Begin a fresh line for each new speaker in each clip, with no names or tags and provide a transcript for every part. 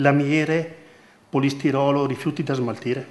lamiere, polistirolo, rifiuti da smaltire.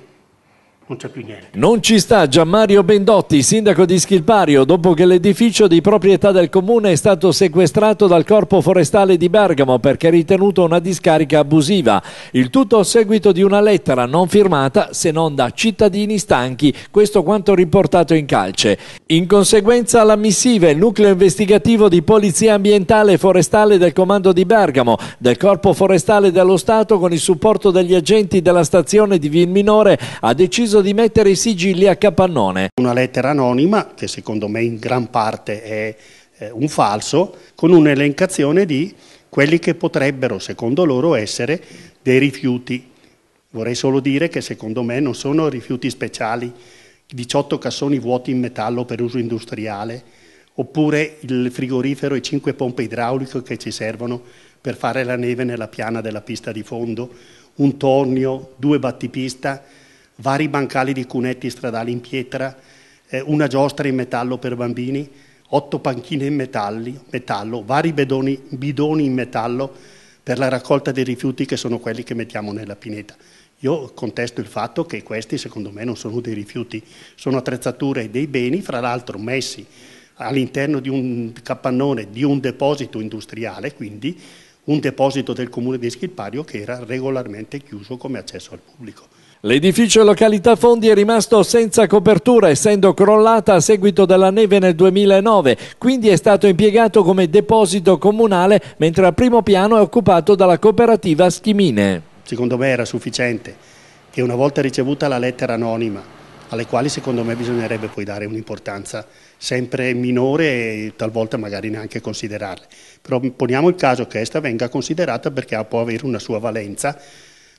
Non c'è più niente.
Non ci sta Gianmario Bendotti, sindaco di Schilpario, dopo che l'edificio di proprietà del comune è stato sequestrato dal Corpo Forestale di Bergamo perché ritenuto una discarica abusiva. Il tutto a seguito di una lettera non firmata se non da cittadini stanchi, questo quanto riportato in calce. In conseguenza alla missiva, il nucleo investigativo di Polizia Ambientale e Forestale del Comando di Bergamo, del Corpo Forestale dello Stato con il supporto degli agenti della stazione di Vilminore ha deciso di mettere i sigilli a capannone. Una lettera anonima, che secondo me
in gran parte è eh, un falso, con un'elencazione di quelli che potrebbero, secondo loro, essere dei rifiuti. Vorrei solo dire che secondo me non sono rifiuti speciali, 18 cassoni vuoti in metallo per uso industriale, oppure il frigorifero e 5 pompe idrauliche che ci servono per fare la neve nella piana della pista di fondo, un tornio, due battipista, vari bancali di cunetti stradali in pietra, eh, una giostra in metallo per bambini, otto panchine in metalli, metallo, vari bedoni, bidoni in metallo per la raccolta dei rifiuti che sono quelli che mettiamo nella pineta. Io contesto il fatto che questi secondo me non sono dei rifiuti, sono attrezzature e dei beni, fra l'altro messi all'interno di un capannone di un deposito industriale, quindi
un deposito del comune di Schilpario che era regolarmente chiuso come accesso al pubblico. L'edificio località Fondi è rimasto senza copertura essendo crollata a seguito della neve nel 2009, quindi è stato impiegato come deposito comunale mentre al primo piano è occupato dalla cooperativa Schimine secondo me era sufficiente che una volta
ricevuta la lettera anonima, alle quali secondo me bisognerebbe poi dare un'importanza sempre minore e talvolta magari neanche considerarle. Però poniamo il caso che questa venga considerata perché può avere una sua valenza.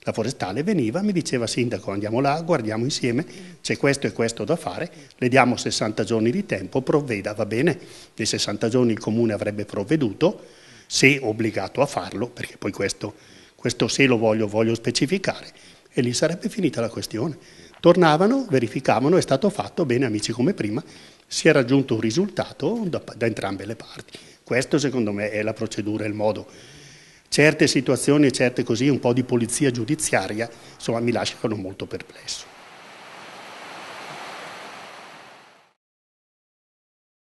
La forestale veniva, mi diceva sindaco andiamo là, guardiamo insieme, c'è questo e questo da fare, le diamo 60 giorni di tempo, provveda, va bene, nei 60 giorni il comune avrebbe provveduto, se obbligato a farlo, perché poi questo questo se lo voglio, voglio specificare, e lì sarebbe finita la questione. Tornavano, verificavano, è stato fatto, bene amici come prima, si è raggiunto un risultato da, da entrambe le parti. Questo secondo me è la procedura, è il modo. Certe situazioni certe così, un po' di polizia giudiziaria, insomma mi lasciano molto
perplesso.